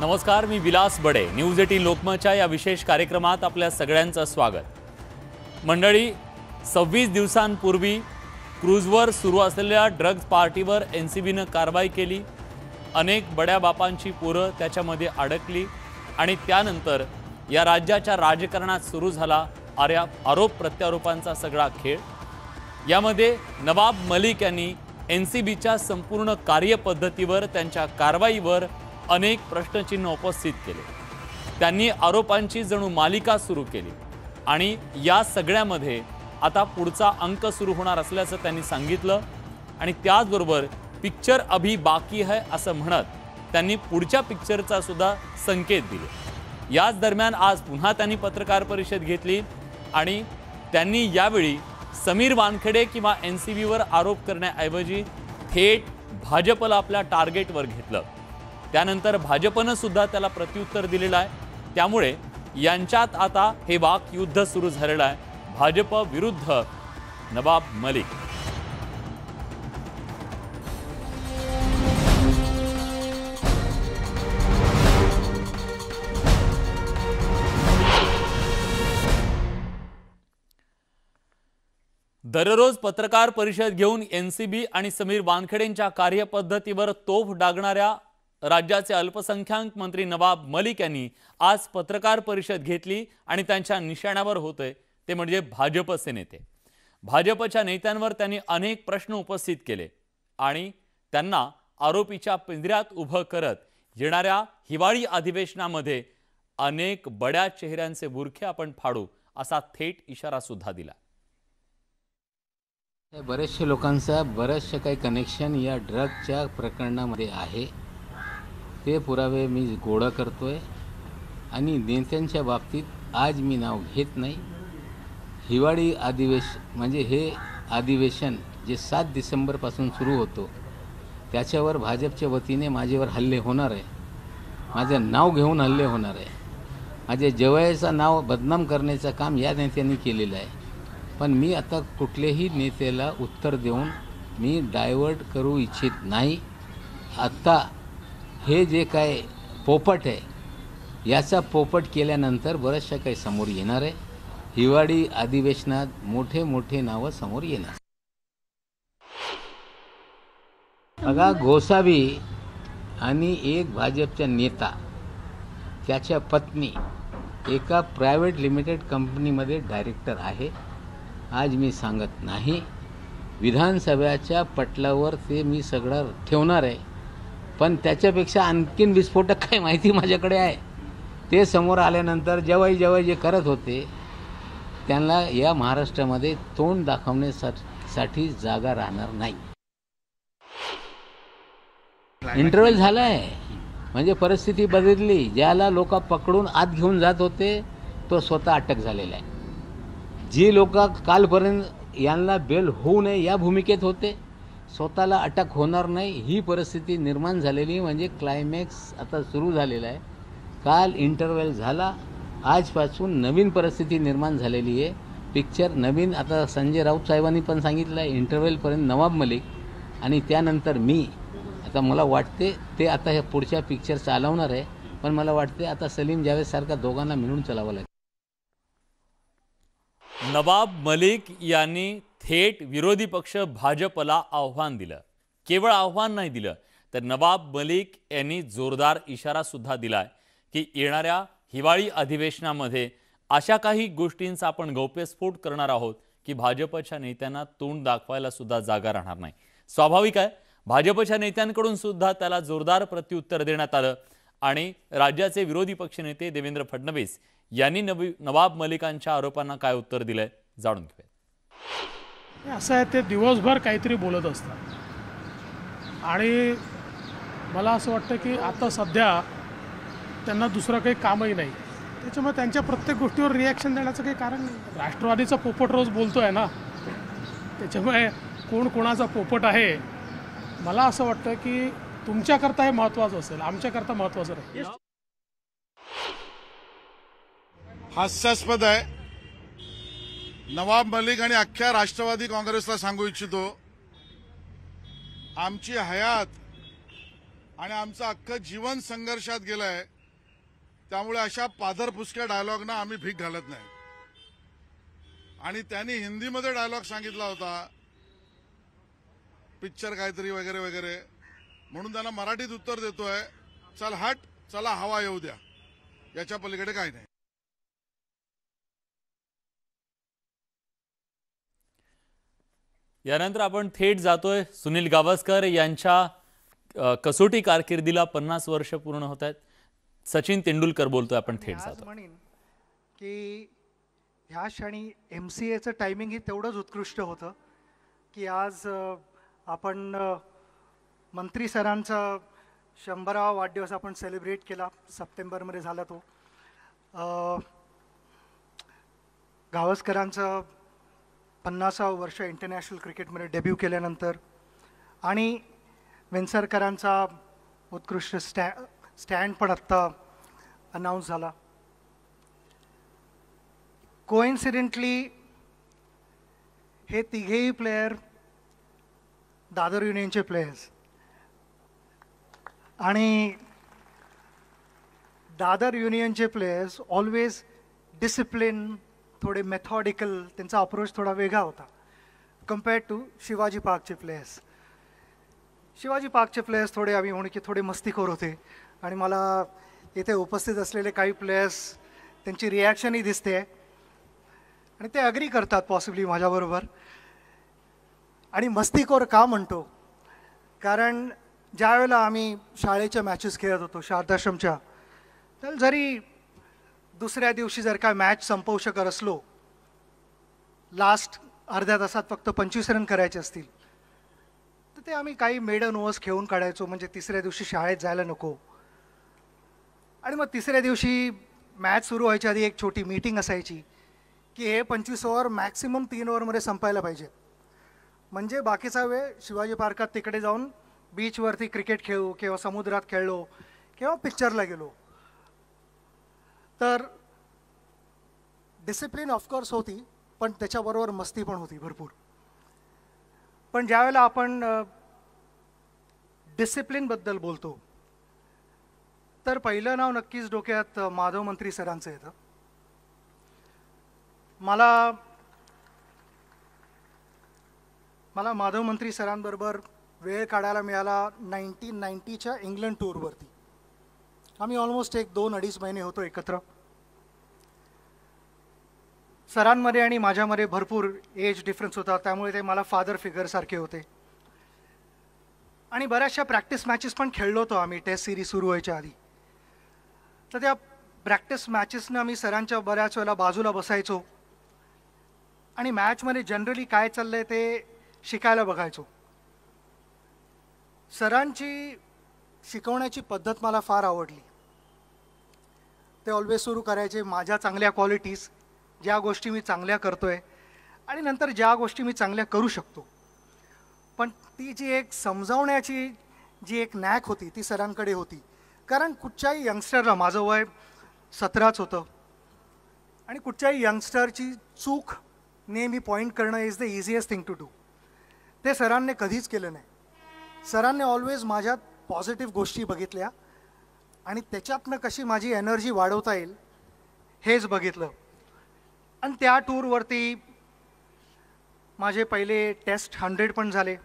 नमस्कार मी Vilas Bade news eighteen लोकमतच्या या विशेष कार्यक्रमात आपल्या सगळ्यांचं स्वागत मंडळी सव्वीस दिवसांपूर्वी क्रूजवर सुरू असलेल्या ड्रग्ज पार्टीवर एन सी बीनं कारवाई केली अनेक बड्या बापांची पोरं त्याच्यामध्ये अडकली आणि त्यानंतर या राज्याच्या राजकारणात सुरू झाला आर्या आरोप प्रत्यारोपांचा सगळा खेळ यामध्ये नवाब मलिक यांनी एन सी बीच्या संपूर्ण कार्यपद्धतीवर त्यांच्या कारवाईवर अनेक प्रश्नचिन्ह उपस्थित केले त्यांनी आरोपांची जणू मालिका सुरू केली आणि या सगळ्यामध्ये आता पुढचा अंक सुरू होणार असल्याचं त्यांनी सांगितलं आणि त्याचबरोबर पिक्चर अभी बाकी है असं म्हणत त्यांनी पुढच्या पिक्चरचा सुद्धा संकेत दिले याच दरम्यान आज पुन्हा त्यांनी पत्रकार परिषद घेतली आणि त्यांनी यावेळी समीर वानखेडे किंवा एन सी बीवर आरोप करण्याऐवजी थेट भाजपला आपल्या टार्गेटवर घेतलं त्यानंतर भाजपनं सुद्धा त्याला प्रत्युत्तर दिलेलं आहे त्यामुळे यांच्यात आता हे वाक युद्ध सुरू झालेलं आहे भाजप विरुद्ध नवाब मलिक दररोज पत्रकार परिषद घेऊन एन सी बी आणि समीर वानखेडेंच्या कार्यपद्धतीवर तोफ डागणाऱ्या राज्याचे अल्पसंख्याक मंत्री नवाब मलिक यांनी आज पत्रकार परिषद घेतली आणि त्यांच्या निशाण्यावर होते ते म्हणजे भाजपचे नेते भाजपच्या नेत्यांवर त्यांनी अनेक प्रश्न उपस्थित केले आणि त्यांना आरोपीच्या पिंजऱ्यात उभं करत येणाऱ्या हिवाळी अधिवेशनामध्ये अनेक बड्या चेहऱ्यांचे बुरखे आपण फाडू असा थेट इशारा सुद्धा दिला बरेचशा लोकांचा बरेचसे काही कनेक्शन या ड्रगच्या प्रकरणामध्ये आहे ते पुरावे मी गोळा करतो आहे आणि नेत्यांच्या बाबतीत आज मी नाव घेत नाही हिवाळी अधिवेश म्हणजे हे अधिवेशन जे सात डिसेंबरपासून सुरू होतो त्याच्यावर भाजपच्या वतीने माझ्यावर हल्ले होणार आहे माझं नाव घेऊन हल्ले होणार आहे माझ्या जवळचं नाव बदनाम करण्याचं काम या नेत्यांनी केलेलं आहे पण मी आता कुठल्याही नेत्याला उत्तर देऊन मी डायवर्ट करू इच्छित नाही आत्ता हे जे काय पोपट आहे याचा पोपट केल्यानंतर बऱ्याचशा काही समोर येणार आहे हिवाळी अधिवेशनात मोठे मोठे नावं समोर येणार बघा गोसावी आणि एक भाजपचा नेता त्याच्या पत्नी एका प्रायव्हेट लिमिटेड कंपनीमध्ये डायरेक्टर आहे आज मी सांगत नाही विधानसभेच्या पटलावर ते मी सगळं ठेवणार आहे पण त्याच्यापेक्षा आणखीन विस्फोटक काय माहिती माझ्याकडे आहे ते समोर आल्यानंतर जेव्हाही जेव्हा जे करत होते त्यांना या महाराष्ट्रामध्ये तोंड दाखवण्यासाठी जागा राहणार नाही इंटरव्हल झाला आहे म्हणजे परिस्थिती बदलली ज्याला लोक पकडून आत घेऊन जात होते तो स्वतः अटक झालेला आहे जी लोक कालपर्यंत यांना बेल होऊ नये या भूमिकेत होते स्वतःला अटक होणार नाही ही परिस्थिती निर्माण झालेली म्हणजे क्लायमॅक्स आता सुरू झालेला आहे काल इंटरवेल झाला आजपासून नवीन परिस्थिती निर्माण झालेली आहे पिक्चर नवीन आता संजय राऊत साहेबांनी पण सांगितलं आहे इंटरवेलपर्यंत नवाब मलिक आणि त्यानंतर मी आता मला वाटते ते आता हे पुढच्या पिक्चर चालवणार आहे पण मला वाटते आता सलीम जावेदसारख्या दोघांना मिळून चलावं लागेल नवाब मलिक यांनी थेट विरोधी पक्ष भाजपला आव्हान दिलं केवळ आव्हान नाही दिलं तर नवाब मलिक यांनी जोरदार इशारा सुद्धा दिलाय की येणाऱ्या हिवाळी अधिवेशनामध्ये अशा काही गोष्टींचा आपण गौप्यस्फोट करणार आहोत की भाजपच्या नेत्यांना तोंड दाखवायला सुद्धा जागा राहणार नाही स्वाभाविक आहे भाजपच्या नेत्यांकडून सुद्धा त्याला जोरदार प्रत्युत्तर देण्यात आलं आणि राज्याचे विरोधी पक्षनेते देवेंद्र फडणवीस यांनी नवी नवाब मलिकांच्या आरोपांना काय उत्तर दिलंय जाणून घेऊया असं आहे ते दिवसभर काहीतरी बोलत असतात आणि मला असं वाटतं की आता सध्या त्यांना दुसरं काही कामही नाही त्याच्यामुळे त्यांच्या प्रत्येक गोष्टीवर रिॲक्शन देण्याचं काही कारण नाही राष्ट्रवादीचा पोपट रोज बोलतो आहे ना त्याच्यामुळे कोण कोणाचा पोपट आहे मला असं वाटतं की तुमच्याकरता हे महत्त्वाचं असेल आमच्याकरता महत्त्वाचं राहील हास्यास्पद आहे नवाब मलिक आणि अख्ख्या राष्ट्रवादी काँग्रेसला सांगू इच्छितो आमची हयात आणि आमचं अख्खं जीवन संघर्षात गेलंय त्यामुळे अशा पादरपुसक्या डायलॉगना आम्ही भीक घालत नाही आणि त्यांनी हिंदीमध्ये डायलॉग सांगितला होता पिक्चर काहीतरी वगैरे वगैरे म्हणून त्यांना मराठीत उत्तर देतोय चल हट चला हवा येऊ द्या याच्या पलीकडे काही नाही यानंतर आपण थेट जातोय सुनील गावस्कर यांच्या कसोटी कारकिर्दीला पन्नास वर्ष पूर्ण होत आहेत सचिन तेंडुलकर बोलतोय आपण थेट जातो म्हणेन की ह्या क्षणी एम सी एचं टायमिंग हे तेवढंच उत्कृष्ट होतं की आज आपण मंत्री सरांचा शंभरावा वाढदिवस आपण सेलिब्रेट केला सप्टेंबरमध्ये झाला तो गावस्करांचं पन्नासावं वर्ष इंटरनॅशनल क्रिकेटमध्ये डेब्यू केल्यानंतर आणि वेंसरकरांचा उत्कृष्ट स्टॅ स्टँड पण आत्ता अनाऊन्स झाला कोइन्सिडेंटली हे तिघेही प्लेयर दादर युनियनचे प्लेयर्स आणि दादर युनियनचे प्लेयर्स ऑलवेज डिसिप्लिन थोडे मेथॉडिकल त्यांचा अप्रोच थोडा वेगळा होता कम्पेअर्ड टू शिवाजी पार्कचे प्लेयर्स शिवाजी पार्कचे प्लेयर्स थोडे आम्ही म्हणू की थोडे मस्तीखोर होते आणि मला इथे उपस्थित असलेले काही प्लेयर्स त्यांची रिॲक्शनही दिसते आणि ते अग्री करतात पॉसिबली माझ्याबरोबर आणि मस्तीखोर का म्हणतो कारण ज्यावेळेला आम्ही शाळेच्या मॅचेस खेळत होतो शारदाश्रमच्या तर जरी दुसऱ्या दिवशी जर का मॅच संपवू शकत असलो लास्ट अर्ध्या तासात फक्त पंचवीस रन करायचे असतील तर ते आम्ही काही मेडन ओव्हर्स खेळून काढायचो म्हणजे तिसऱ्या दिवशी शाळेत जायला नको आणि मग तिसऱ्या दिवशी मॅच सुरू व्हायच्या आधी एक छोटी मीटिंग असायची की हे पंचवीस ओव्हर मॅक्सिमम तीन ओव्हरमध्ये संपायला पाहिजे म्हणजे बाकीचा वेळ शिवाजी पार्कात तिकडे जाऊन बीचवरती क्रिकेट खेळू किंवा समुद्रात खेळलो किंवा पिक्चरला गेलो तर डिसिप्लिन ऑफकोर्स होती पण त्याच्याबरोबर मस्ती पण होती भरपूर पण ज्यावेळेला आपण डिसिप्लिनबद्दल बोलतो तर पहिलं नाव नक्कीच डोक्यात माधव मंत्री सरांचं येतं मला मला माधव मंत्री सरांबरोबर वेळ काढायला मिळाला नाईन्टीन नाईन्टीच्या इंग्लंड टूरवरती आम्ही ऑलमोस्ट एक दोन अडीच महिने होतो एकत्र सरांमध्ये आणि माझ्यामध्ये भरपूर एज डिफरन्स होता त्यामुळे ते मला फादर फिगरसारखे होते आणि बऱ्याचशा प्रॅक्टिस मॅचेस पण खेळलो होतो आम्ही टेस्ट सिरीज सुरू व्हायच्या आधी तर त्या प्रॅक्टिस मॅचेसनं आम्ही सरांच्या बऱ्याच वेळेला बाजूला बसायचो आणि मॅचमध्ये जनरली काय चाललं आहे ते शिकायला बघायचो सरांची शिकवण्याची पद्धत मला फार आवडली ते ऑलवेज सुरू करायचे माझ्या चांगल्या क्वालिटीज ज्या गोष्टी मी चांगल्या करतो आहे आणि नंतर ज्या गोष्टी मी चांगल्या करू शकतो पण ती जी एक समजावण्याची जी एक नॅक होती ती सरांकडे होती कारण कुठच्याही यंगस्टरला माझं वय सतराच होतं आणि कुठच्याही यंगस्टरची चूक नेहमी पॉईंट करणं is the easiest thing to do ते सरांनी कधीच केलं नाही सरांनी ऑलवेज माझ्यात पॉझिटिव्ह गोष्टी बघितल्या आणि त्याच्यातनं कशी माझी एनर्जी वाढवता येईल हेच बघितलं आणि त्या टूरवरती माझे पहिले टेस्ट हंड्रेड पण झाले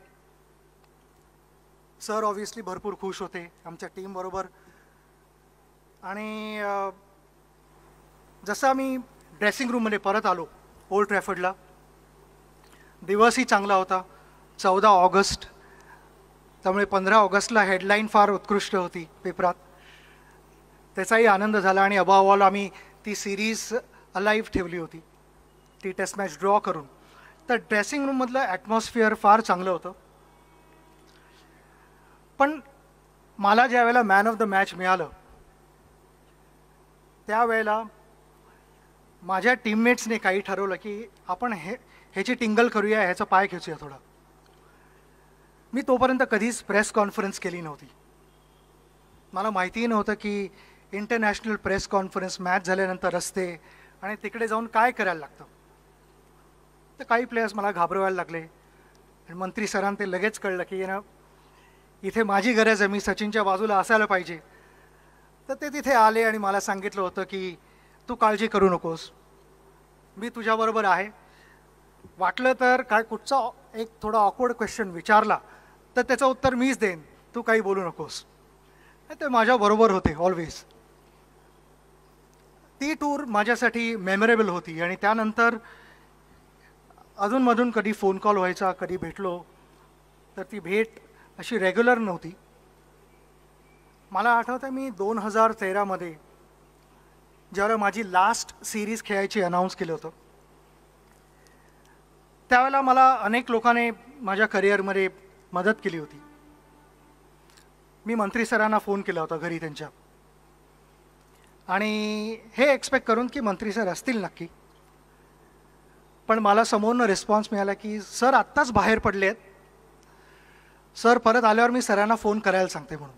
सर ऑबियसली भरपूर खुश होते आमच्या टीमबरोबर आणि जसं आम्ही ड्रेसिंग रूममध्ये परत आलो ओल्ड ट्रॅफर्डला दिवसही चांगला होता चौदा ऑगस्ट त्यामुळे पंधरा ऑगस्टला हेडलाईन फार उत्कृष्ट होती पेपरात त्याचाही आनंद झाला आणि अबाव ऑल आम्ही ती सिरीज अलाईव्ह ठेवली होती ती टेस्ट मॅच ड्रॉ करून तर ड्रेसिंग रूममधलं ॲटमॉस्फिअर फार चांगलं होतं पण मला ज्या वेळेला मॅन ऑफ द मॅच मिळालं त्यावेळेला माझ्या टीममेट्सने काही ठरवलं की आपण हे ह्याची टिंगल करूया ह्याचा पाय खेचूया थोडा मी तोपर्यंत कधीच प्रेस कॉन्फरन्स केली नव्हती मला माहितीही नव्हतं की इंटरनॅशनल प्रेस कॉन्फरन्स मॅच झाल्यानंतर रस्ते आणि तिकडे जाऊन काय करायला लागतं तर काही प्लेयर्स मला घाबरवायला लागले आणि मंत्री सरांना ते लगेच कळलं की ना इथे माझी गरज आहे मी सचिनच्या बाजूला असायला पाहिजे तर ते तिथे आले आणि मला सांगितलं होतं की तू काळजी करू नकोस मी तुझ्याबरोबर आहे वाटलं तर काय कुठचा एक थोडा ऑकवर्ड क्वेश्चन विचारला तर त्याचं उत्तर मीच देईन तू काही बोलू नकोस ते माझ्याबरोबर होते ऑलवेज ती टूर माझ्यासाठी मेमरेबल होती आणि त्यानंतर अजूनमधून कधी फोन कॉल व्हायचा कधी भेटलो तर ती भेट अशी रेग्युलर नव्हती मला आठवतं मी दोन हजार तेरामध्ये ज्यावेळेला माझी लास्ट सिरीज खेळायची अनाऊन्स केलं होतं त्यावेळेला मला अनेक लोकांनी माझ्या करिअरमध्ये मदत केली होती मी मंत्री सरांना फोन केला होता घरी त्यांच्या आणि हे एक्सपेक्ट करून की मंत्री सर असतील नक्की पण मला समोरनं रिस्पॉन्स मिळाला की सर आत्ताच बाहेर पडले आहेत सर परत आल्यावर मी सरांना फोन करायला सांगते म्हणून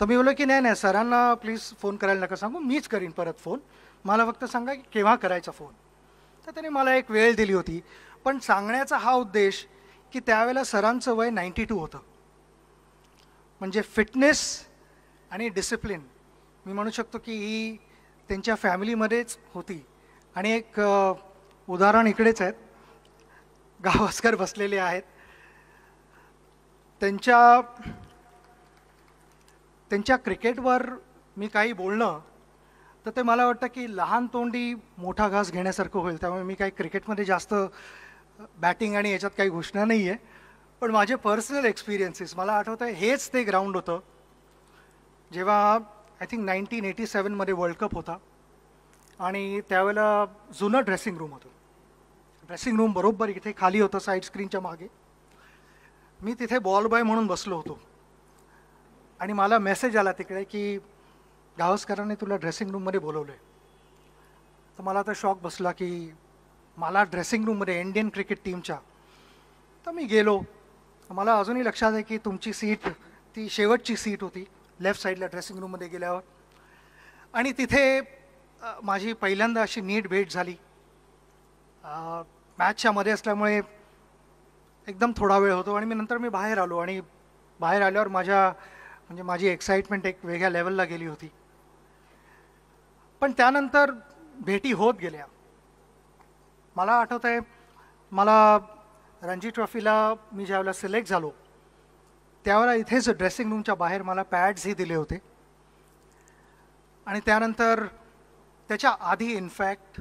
तर मी बोललो की नाही नाही सरांना प्लीज फोन करायला नका सांगू मीच करीन परत फोन मला फक्त सांगा की केव्हा करायचा फोन तर त्याने मला एक वेळ दिली होती पण सांगण्याचा हा उद्देश की त्यावेळेला सरांचं वय नाईन्टी टू होतं म्हणजे फिटनेस आणि डिसिप्लिन मी म्हणू शकतो की ही त्यांच्या फॅमिलीमध्येच होती आणि एक उदाहरण इकडेच आहेत गावस्कर बसलेले आहेत त्यांच्या त्यांच्या क्रिकेटवर मी काही बोलणं तर ते मला वाटतं की लहान तोंडी मोठा घास घेण्यासारखं होईल त्यामुळे मी काही क्रिकेटमध्ये जास्त बॅटिंग आणि याच्यात काही घोषणा नाही आहे पण माझे पर्सनल एक्सपिरियन्सेस मला आठवतं हेच ते ग्राउंड होतं जेव्हा आय थिंक नाईन्टीन एटी सेवनमध्ये वर्ल्ड कप होता आणि त्यावेळेला जुनं ड्रेसिंग रूम होतं ड्रेसिंग रूम बरोबर इथे खाली होतं साईड स्क्रीनच्या मागे मी तिथे बॉल बॉय म्हणून बसलो होतो आणि मला मेसेज आला तिकडे की गावस्करांनी तुला ड्रेसिंग रूममध्ये बोलवलं आहे तर मला आता शॉक बसला की मला ड्रेसिंग रूममध्ये इंडियन क्रिकेट टीमच्या तर मी गेलो मला अजूनही लक्षात आहे की तुमची सीट ती शेवटची सीट होती लेफ्ट साईडला ड्रेसिंग रूममध्ये गेल्यावर आणि तिथे माझी पहिल्यांदा अशी नीट भेट झाली मॅचच्या मध्ये असल्यामुळे एकदम थोडा वेळ होतो आणि मी नंतर मी बाहेर आलो आणि बाहेर आल्यावर माझ्या म्हणजे माझी एक्साइटमेंट एक वेगळ्या लेवलला गेली होती पण त्यानंतर भेटी होत गेल्या मला आठवत आहे मला रणजी ट्रॉफीला मी ज्यावेळेला सिलेक्ट झालो त्यावेळेला इथेच ड्रेसिंग रूमच्या बाहेर मला पॅड्सही दिले होते आणि त्यानंतर त्याच्या आधी इनफॅक्ट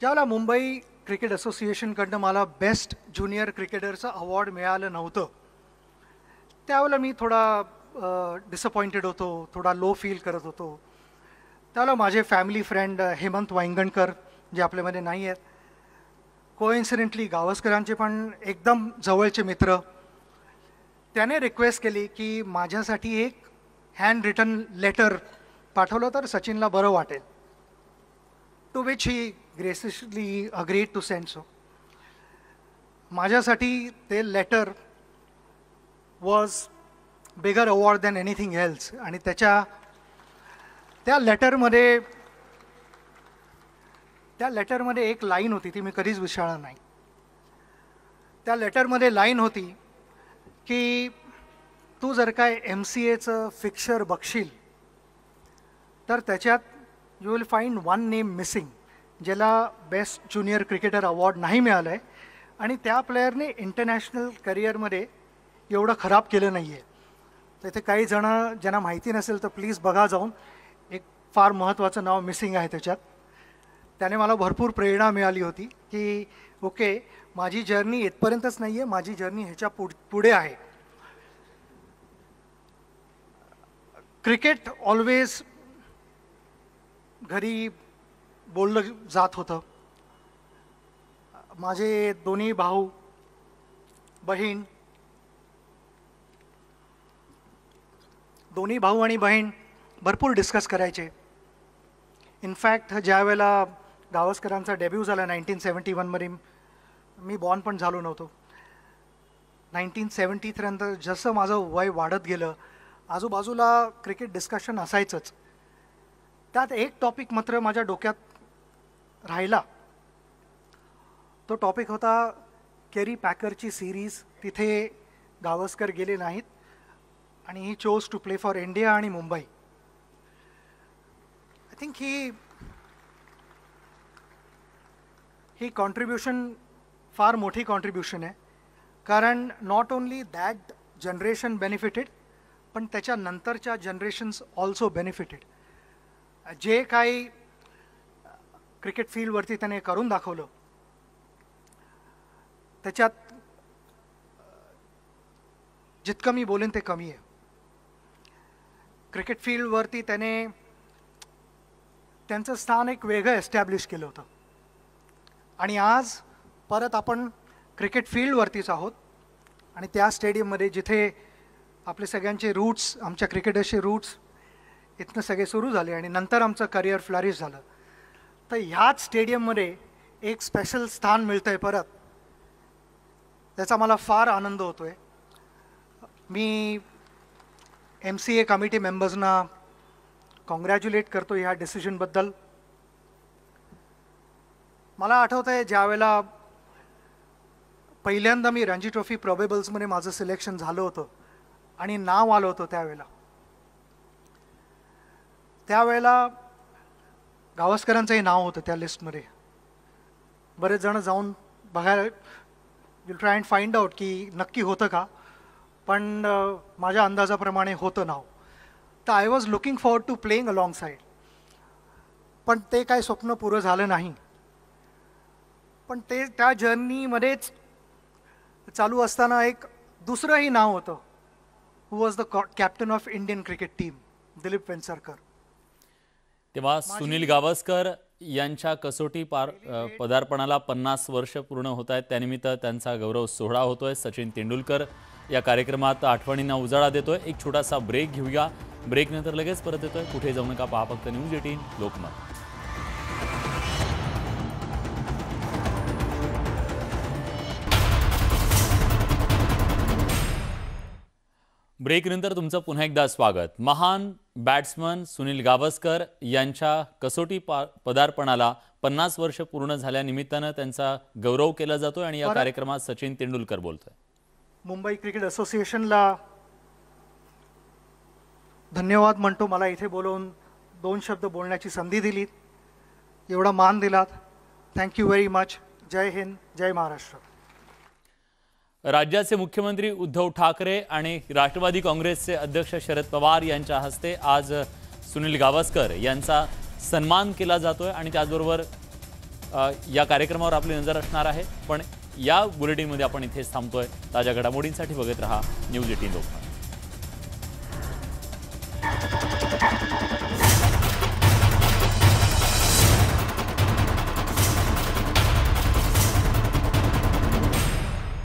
ज्यावेळेला मुंबई क्रिकेट असोसिएशनकडनं मला बेस्ट ज्युनियर क्रिकेटरचं अवॉर्ड मिळालं नव्हतं त्यावेळेला मी थोडा डिसअपॉइंटेड होतो थोडा लो फील करत होतो त्यावेळेला माझे फॅमिली फ्रेंड हेमंत वायंगणकर जे आपल्यामध्ये नाही आहेत कोइन्सिडेंटली गावस्करांचे पण एकदम जवळचे मित्र त्याने रिक्वेस्ट केली की माझ्यासाठी एक हँड रिटन लेटर पाठवलं तर सचिनला बरं वाटेल to which he graciously agreed to send so माझ्यासाठी ते letter was bigger award than anything else आणि त्याच्या त्या लेटरमध्ये त्या लेटरमध्ये एक लाईन होती ती मी कधीच विसरणार नाही त्या लेटरमध्ये लाईन होती की तू जर काय एम सी एचं फिक्चर बघशील तर त्याच्यात you will find one name missing ज्याला बेस्ट ज्युनियर क्रिकेटर अवॉर्ड नाही मिळालं आहे आणि त्या प्लेयरने इंटरनॅशनल करिअरमध्ये एवढं खराब केलं नाही आहे तर इथे काही जणं ज्यांना माहिती नसेल तर प्लीज बघा जाऊन एक फार महत्त्वाचं नाव मिसिंग आहे त्याच्यात त्याने मला भरपूर प्रेरणा मिळाली होती की ओके माझी जर्नी येथपर्यंतच नाही आहे माझी जर्नी ह्याच्या पुढे आहे क्रिकेट ऑलवेज घरी बोललं जात होतं माझे दोन्ही भाऊ बहीण दोन्ही भाऊ आणि बहीण भरपूर डिस्कस करायचे इनफॅक्ट ज्या वेळेला गावस्करांचा डेब्यू झाला नाईन्टीन सेवन्टी वनमध्ये मी बॉर्न पण झालो नव्हतो नाईन्टीन थ्रीनंतर जसं माझं वय वाढत गेलं आजूबाजूला क्रिकेट डिस्कशन असायचंच त्यात एक टॉपिक मात्र माझ्या डोक्यात राहिला तो टॉपिक होता केरी पॅकरची सिरीज तिथे गावस्कर गेले नाहीत आणि he chose to play for India आणि Mumbai I think he he contribution फार मोठी कॉन्ट्रीब्युशन आहे कारण not only that generation benefited पण त्याच्यानंतरच्या जनरेशन्स ऑल्सो बेनिफिटेड जे काही क्रिकेट फील्डवरती त्याने करून दाखवलं त्याच्यात जितकं मी बोलेन ते कमी आहे क्रिकेट फील्डवरती त्याने त्यांचं स्थान एक वेगळं एस्टॅब्लिश केलं होतं आणि आज परत आपण क्रिकेट फील्डवरतीच आहोत आणि त्या स्टेडियममध्ये जिथे आपले सगळ्यांचे रूट्स आमच्या क्रिकेटर्सचे रूट्स इथनं सगळे सुरू झाले आणि नंतर आमचं करिअर फ्लॉरिश झालं तर ह्याच स्टेडियममध्ये एक स्पेशल स्थान मिळतं आहे परत त्याचा मला फार आनंद होतो आहे मी एम सी ए कमिटी मेंबर्सना कॉंग्रॅच्युलेट करतो ह्या डिसिजनबद्दल मला आठवतं आहे ज्यावेळेला पहिल्यांदा मी रणजी ट्रॉफी प्रॉबेबल्समध्ये माझं सिलेक्शन झालं होतं आणि नाव आलं होतं त्यावेळेला त्यावेळेला गावस्करांचंही नाव होतं त्या लिस्टमध्ये बरेच जण जाऊन बघायला will try and find out की नक्की होतं का पण माझ्या अंदाजाप्रमाणे होतं नाव तर I was looking for to playing alongside पण ते काय स्वप्न पुरं झालं नाही पण ते त्या जर्नीमध्येच चालू असताना एक दुसरंही नाव होतं who was the captain of Indian cricket team Dilip Vengsarkar तेव्हा सुनील गावस्कर यांच्या कसोटी पार पदार्पणाला पन्नास वर्ष पूर्ण होत आहेत त्यानिमित्त त्यांचा गौरव सोहळा होतोय सचिन तेंडुलकर या कार्यक्रमात आठवणींना उजाळा देतोय एक छोटासा ब्रेक घेऊया ब्रेकनंतर लगेच परत येतोय कुठे जाऊ नका पहा फक्त न्यूज एटीन लोकमत ब्रेकनंतर तुमचं पुन्हा एकदा स्वागत महान बॅट्समन सुनील गावस्कर यांच्या कसोटी पदार्पणाला पन्नास वर्ष पूर्ण झाल्यानिमित्तानं त्यांचा गौरव केला जातो आणि या कार्यक्रमात सचिन तेंडुलकर बोलतोय मुंबई क्रिकेट असोसिएशनला धन्यवाद म्हणतो मला इथे बोलवून दोन शब्द बोलण्याची संधी दिली एवढा मान दिलात थँक्यू व्हेरी मच जय हिंद जय महाराष्ट्र राज्याचे मुख्यमंत्री उद्धव ठाकरे आणि राष्ट्रवादी काँग्रेसचे अध्यक्ष शरद पवार यांच्या हस्ते आज सुनील गावस्कर यांचा सन्मान केला जातोय आणि त्याचबरोबर या कार्यक्रमावर आपली नजर असणार आहे पण या बुलेटिनमध्ये आपण इथेच थांबतोय ताज्या घडामोडींसाठी बघत रहा न्यूज एटीन लोकमत